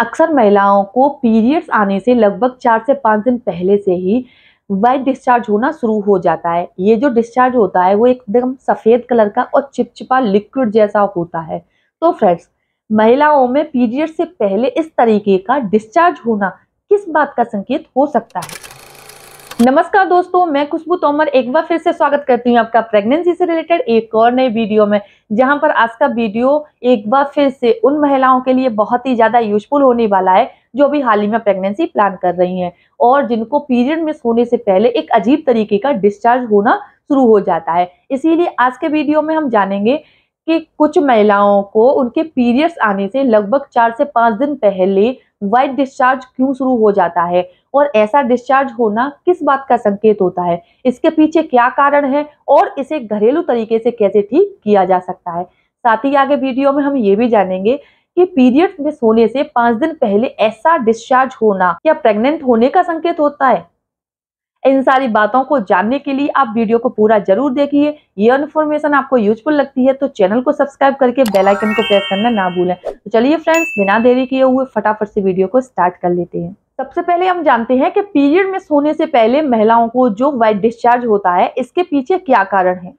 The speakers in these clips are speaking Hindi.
अक्सर महिलाओं को पीरियड्स आने से लगभग चार से पाँच दिन पहले से ही वाइट डिस्चार्ज होना शुरू हो जाता है ये जो डिस्चार्ज होता है वो एकदम सफ़ेद कलर का और चिपचिपा लिक्विड जैसा होता है तो फ्रेंड्स महिलाओं में पीरियड से पहले इस तरीके का डिस्चार्ज होना किस बात का संकेत हो सकता है नमस्कार दोस्तों मैं खुशबू तोमर एक बार फिर से स्वागत करती हूँ आपका प्रेगनेंसी से रिलेटेड एक और नए वीडियो में जहां पर आज का वीडियो एक बार फिर से उन महिलाओं के लिए बहुत ही ज़्यादा यूजफुल होने वाला है जो अभी हाल ही में प्रेगनेंसी प्लान कर रही हैं और जिनको पीरियड मिस होने से पहले एक अजीब तरीके का डिस्चार्ज होना शुरू हो जाता है इसीलिए आज के वीडियो में हम जानेंगे कि कुछ महिलाओं को उनके पीरियड्स आने से लगभग चार से पाँच दिन पहले वाइट डिस्चार्ज क्यों शुरू हो जाता है और ऐसा डिस्चार्ज होना किस बात का संकेत होता है इसके पीछे क्या कारण है और इसे घरेलू तरीके से कैसे ठीक किया जा सकता है साथ ही आगे वीडियो में हम ये भी जानेंगे कि पीरियड मिस होने से पांच दिन पहले ऐसा डिस्चार्ज होना या प्रेग्नेंट होने का संकेत होता है इन सारी बातों को जानने के लिए आप वीडियो को पूरा जरूर देखिए ये इन्फॉर्मेशन आपको यूजफुल लगती है तो चैनल को सब्सक्राइब करके बेल आइकन को प्रेस करना ना भूलें तो चलिए फ्रेंड्स बिना देरी किए हुए फटाफट से वीडियो को स्टार्ट कर लेते हैं सबसे पहले हम जानते हैं कि पीरियड में सोने से पहले महिलाओं को जो वाइट डिस्चार्ज होता है इसके पीछे क्या कारण है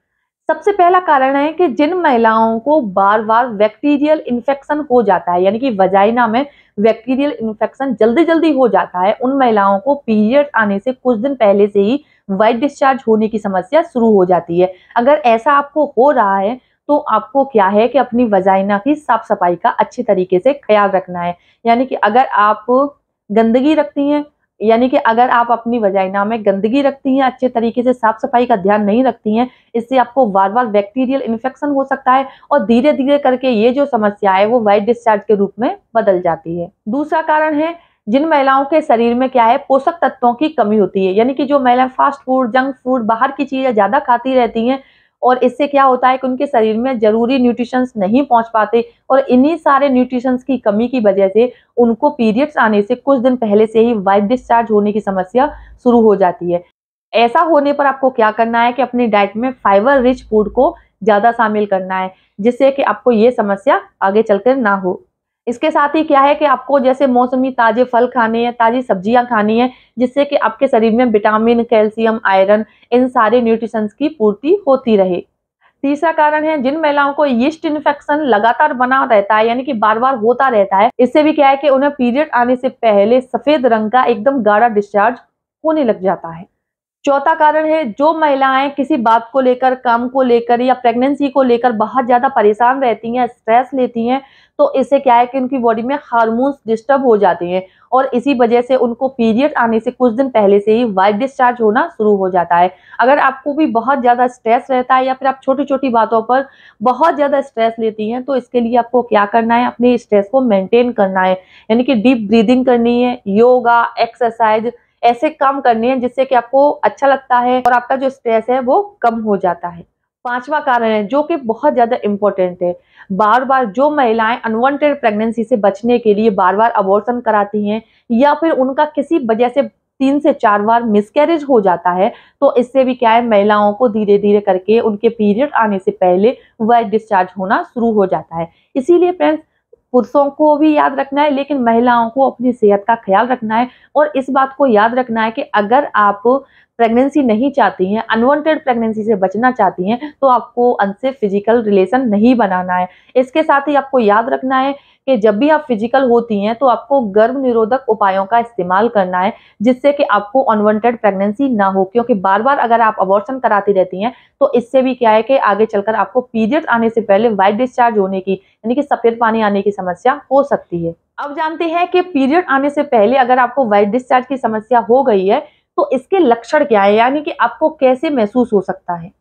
सबसे पहला कारण है कि जिन महिलाओं को बार बार बैक्टीरियल इन्फेक्शन हो जाता है यानी कि वजाइना में बैक्टीरियल इन्फेक्शन जल्दी जल्दी हो जाता है उन महिलाओं को पीरियड आने से कुछ दिन पहले से ही वाइट डिस्चार्ज होने की समस्या शुरू हो जाती है अगर ऐसा आपको हो रहा है तो आपको क्या है कि अपनी वजाइना की साफ सफाई का अच्छे तरीके से ख्याल रखना है यानी कि अगर आप गंदगी रखती हैं यानी कि अगर आप अपनी वजाइना में गंदगी रखती हैं अच्छे तरीके से साफ सफाई का ध्यान नहीं रखती हैं इससे आपको बार बार बैक्टीरियल इन्फेक्शन हो सकता है और धीरे धीरे करके ये जो समस्या है वो वाइट डिस्चार्ज के रूप में बदल जाती है दूसरा कारण है जिन महिलाओं के शरीर में क्या है पोषक तत्वों की कमी होती है यानी कि जो महिलाएं फास्ट फूड जंक फूड बाहर की चीज़ें ज़्यादा खाती रहती हैं और इससे क्या होता है कि उनके शरीर में जरूरी न्यूट्रिशंस नहीं पहुंच पाते और इन्हीं सारे न्यूट्रिशंस की कमी की वजह से उनको पीरियड्स आने से कुछ दिन पहले से ही वाइट डिस्चार्ज होने की समस्या शुरू हो जाती है ऐसा होने पर आपको क्या करना है कि अपनी डाइट में फाइबर रिच फूड को ज़्यादा शामिल करना है जिससे कि आपको ये समस्या आगे चलकर ना हो इसके साथ ही क्या है कि आपको जैसे मौसमी ताजे फल खाने हैं ताज़ी सब्जियां खानी है जिससे कि आपके शरीर में विटामिन कैल्शियम आयरन इन सारे न्यूट्रिशंस की पूर्ति होती रहे तीसरा कारण है जिन महिलाओं को यीस्ट इन्फेक्शन लगातार बना रहता है यानी कि बार बार होता रहता है इससे भी क्या है कि उन्हें पीरियड आने से पहले सफेद रंग का एकदम गाढ़ा डिस्चार्ज होने लग जाता है चौथा कारण है जो महिलाएं किसी बात को लेकर काम को लेकर या प्रेगनेंसी को लेकर बहुत ज़्यादा परेशान रहती हैं स्ट्रेस लेती हैं तो इससे क्या है कि उनकी बॉडी में हार्मोन्स डिस्टर्ब हो जाते हैं और इसी वजह से उनको पीरियड आने से कुछ दिन पहले से ही वाइट डिस्चार्ज होना शुरू हो जाता है अगर आपको भी बहुत ज़्यादा स्ट्रेस रहता है या फिर आप छोटी छोटी बातों पर बहुत ज़्यादा स्ट्रेस लेती हैं तो इसके लिए आपको क्या करना है अपने स्ट्रेस को मेनटेन करना है यानी कि डीप ब्रीदिंग करनी है योगा एक्सरसाइज ऐसे काम करने हैं जिससे कि आपको अच्छा लगता है और आपका जो स्ट्रेस है वो कम हो जाता है पांचवा कारण है जो कि बहुत ज़्यादा इम्पोर्टेंट है बार बार जो महिलाएं अनवांटेड प्रेगनेंसी से बचने के लिए बार बार अबॉर्सन कराती हैं या फिर उनका किसी वजह से तीन से चार बार मिसकैरेज हो जाता है तो इससे भी क्या है महिलाओं को धीरे धीरे करके उनके पीरियड आने से पहले वह डिस्चार्ज होना शुरू हो जाता है इसीलिए फ्रेंड्स पुरुषों को भी याद रखना है लेकिन महिलाओं को अपनी सेहत का ख्याल रखना है और इस बात को याद रखना है कि अगर आप प्रेगनेंसी नहीं चाहती हैं अनवांटेड प्रेगनेंसी से बचना चाहती हैं तो आपको अनसेफ फिजिकल रिलेशन नहीं बनाना है इसके साथ ही आपको याद रखना है कि जब भी आप फिजिकल होती हैं तो आपको गर्भ निरोधक उपायों का इस्तेमाल करना है जिससे कि आपको अनवांटेड प्रेगनेंसी ना हो क्योंकि बार बार अगर आप अबॉर्शन कराती रहती हैं तो इससे भी क्या है कि आगे चलकर आपको पीरियड आने से पहले वाइट डिस्चार्ज होने की यानी कि सफ़ेद पानी आने की समस्या हो सकती है अब जानते हैं कि पीरियड आने से पहले अगर आपको वाइट डिस्चार्ज की समस्या हो गई है तो इसके लक्षण क्या है यानी कि आपको कैसे महसूस हो सकता है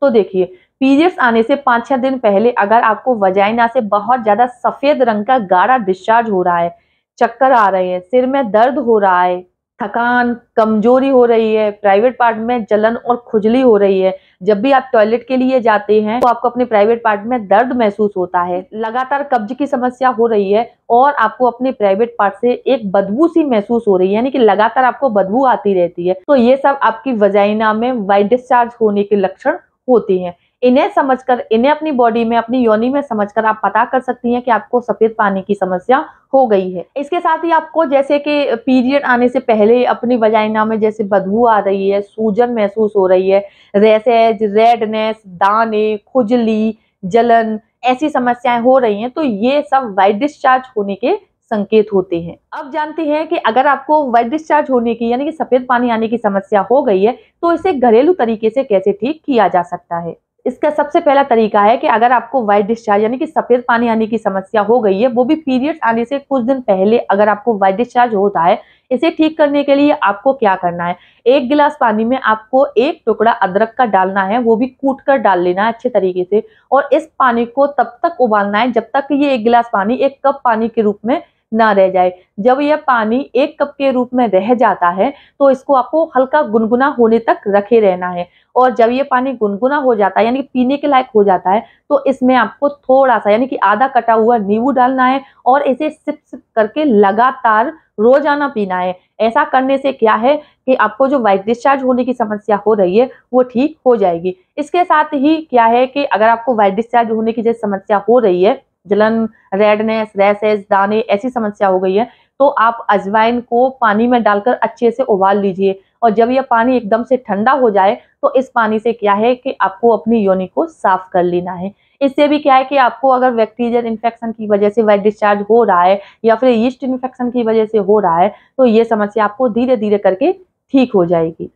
तो देखिए पीरियड्स आने से पाँच छः दिन पहले अगर आपको वजाइना से बहुत ज़्यादा सफ़ेद रंग का गाढ़ा डिस्चार्ज हो रहा है चक्कर आ रहे हैं सिर में दर्द हो रहा है थकान कमजोरी हो रही है प्राइवेट पार्ट में जलन और खुजली हो रही है जब भी आप टॉयलेट के लिए जाते हैं तो आपको अपने प्राइवेट पार्ट में दर्द महसूस होता है लगातार कब्ज की समस्या हो रही है और आपको अपने प्राइवेट पार्ट से एक बदबू सी महसूस हो रही है यानी कि लगातार आपको बदबू आती रहती है तो ये सब आपकी वजाइना में वाइट डिस्चार्ज होने के लक्षण होते हैं इन्हें समझकर इन्हें अपनी बॉडी में अपनी योनि में समझकर आप पता कर सकती हैं कि आपको सफेद पानी की समस्या हो गई है इसके साथ ही आपको जैसे कि पीरियड आने से पहले अपनी वजाइना में जैसे बदबू आ रही है सूजन महसूस हो रही है रेसेज रेडनेस दाने खुजली जलन ऐसी समस्याएं हो रही हैं तो ये सब वाइट डिस्चार्ज होने के संकेत होते हैं अब जानते हैं कि अगर आपको वाइट डिस्चार्ज होने की यानी कि सफेद पानी आने की समस्या हो गई है तो इसे घरेलू तरीके से कैसे ठीक किया जा सकता है इसका सबसे पहला तरीका है कि अगर आपको वाइट डिस्चार्ज यानी कि सफ़ेद पानी आने की समस्या हो गई है वो भी पीरियड्स आने से कुछ दिन पहले अगर आपको वाइट डिस्चार्ज होता है इसे ठीक करने के लिए आपको क्या करना है एक गिलास पानी में आपको एक टुकड़ा अदरक का डालना है वो भी कूट कर डाल लेना है अच्छे तरीके से और इस पानी को तब तक उबालना है जब तक ये एक गिलास पानी एक कप पानी के रूप में ना रह जाए जब यह पानी एक कप के रूप में रह जाता है तो इसको आपको हल्का गुनगुना होने तक रखे रहना है और जब ये पानी गुनगुना हो जाता है यानी कि पीने के लायक हो जाता है तो इसमें आपको थोड़ा सा यानी कि आधा कटा हुआ नींबू डालना है और इसे सिप सिप करके लगातार रोजाना पीना है ऐसा करने से क्या है कि आपको जो वाइट डिस्चार्ज होने की समस्या हो रही है वो ठीक हो जाएगी इसके साथ ही क्या है कि अगर आपको वाइट डिस्चार्ज होने की जैसे समस्या हो रही है जलन रेडनेस रेसेस दाने ऐसी समस्या हो गई है तो आप अजवाइन को पानी में डालकर अच्छे से उबाल लीजिए और जब यह पानी एकदम से ठंडा हो जाए तो इस पानी से क्या है कि आपको अपनी योनि को साफ कर लेना है इससे भी क्या है कि आपको अगर बैक्टीरियल इन्फेक्शन की वजह से वाइट डिस्चार्ज हो रहा है या फिर यीस्ट इन्फेक्शन की वजह से हो रहा है तो ये समस्या आपको धीरे धीरे करके ठीक हो जाएगी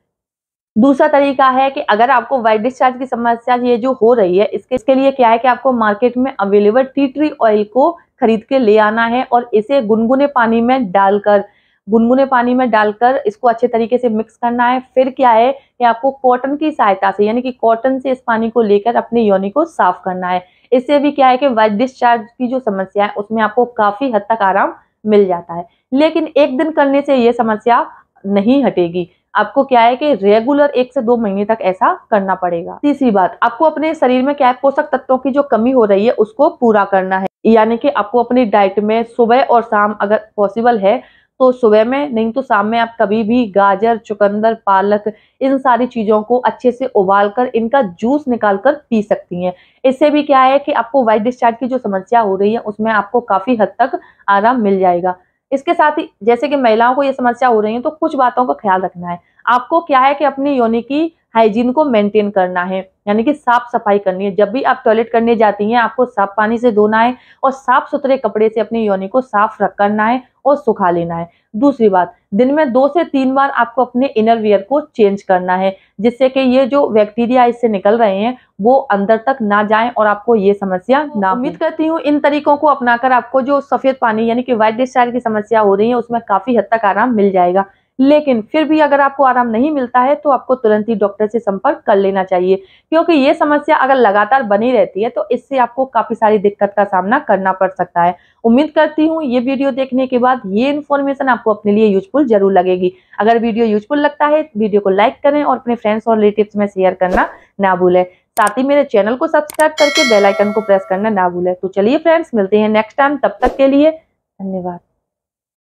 दूसरा तरीका है कि अगर आपको वाइट डिस्चार्ज की समस्या ये जो हो रही है इसके इसके लिए क्या है कि आपको मार्केट में अवेलेबल टी ट्री ऑयल को खरीद के ले आना है और इसे गुनगुने पानी में डालकर गुनगुने पानी में डालकर इसको अच्छे तरीके से मिक्स करना है फिर क्या है कि आपको कॉटन की सहायता से यानी कि कॉटन से इस पानी को लेकर अपने योनि को साफ करना है इससे भी क्या है कि वाइट डिस्चार्ज की जो समस्या है उसमें आपको काफी हद तक आराम मिल जाता है लेकिन एक दिन करने से ये समस्या नहीं हटेगी आपको क्या है कि रेगुलर एक से दो महीने तक ऐसा करना पड़ेगा तीसरी बात आपको अपने शरीर में क्या पोषक तत्वों की जो कमी हो रही है उसको पूरा करना है यानी कि आपको अपनी डाइट में सुबह और शाम अगर पॉसिबल है तो सुबह में नहीं तो शाम में आप कभी भी गाजर चुकंदर पालक इन सारी चीज़ों को अच्छे से उबाल कर इनका जूस निकाल कर पी सकती हैं इससे भी क्या है कि आपको वाइट डिस्चार्ज की जो समस्या हो रही है उसमें आपको काफ़ी हद तक आराम मिल जाएगा इसके साथ ही जैसे कि महिलाओं को ये समस्या हो रही है तो कुछ बातों का ख्याल रखना है आपको क्या है कि अपनी योनि की हाइजीन को मेंटेन करना है यानी कि साफ सफाई करनी है जब भी आप टॉयलेट करने जाती हैं आपको साफ पानी से धोना है और साफ सुथरे कपड़े से अपनी योनि को साफ रख करना है और सुखा लेना है दूसरी बात दिन में दो से तीन बार आपको अपने इनर वियर को चेंज करना है जिससे कि ये जो बैक्टीरिया इससे निकल रहे हैं वो अंदर तक ना जाएं और आपको ये समस्या तो ना उम्मीद करती हूँ इन तरीकों को अपनाकर आपको जो सफेद पानी यानी कि व्हाइट डिस्चार्ज की समस्या हो रही है उसमें काफी हद तक आराम मिल जाएगा लेकिन फिर भी अगर आपको आराम नहीं मिलता है तो आपको तुरंत ही डॉक्टर से संपर्क कर लेना चाहिए क्योंकि ये समस्या अगर लगातार बनी रहती है तो इससे आपको काफ़ी सारी दिक्कत का सामना करना पड़ सकता है उम्मीद करती हूँ ये वीडियो देखने के बाद ये इन्फॉर्मेशन आपको अपने लिए यूजफुल जरूर लगेगी अगर वीडियो यूजफुल लगता है वीडियो को लाइक करें और अपने फ्रेंड्स और रिलेटिव में शेयर करना ना भूलें साथ ही मेरे चैनल को सब्सक्राइब करके बेल आइकन को प्रेस करना ना भूलें तो चलिए फ्रेंड्स मिलते हैं नेक्स्ट टाइम तब तक के लिए धन्यवाद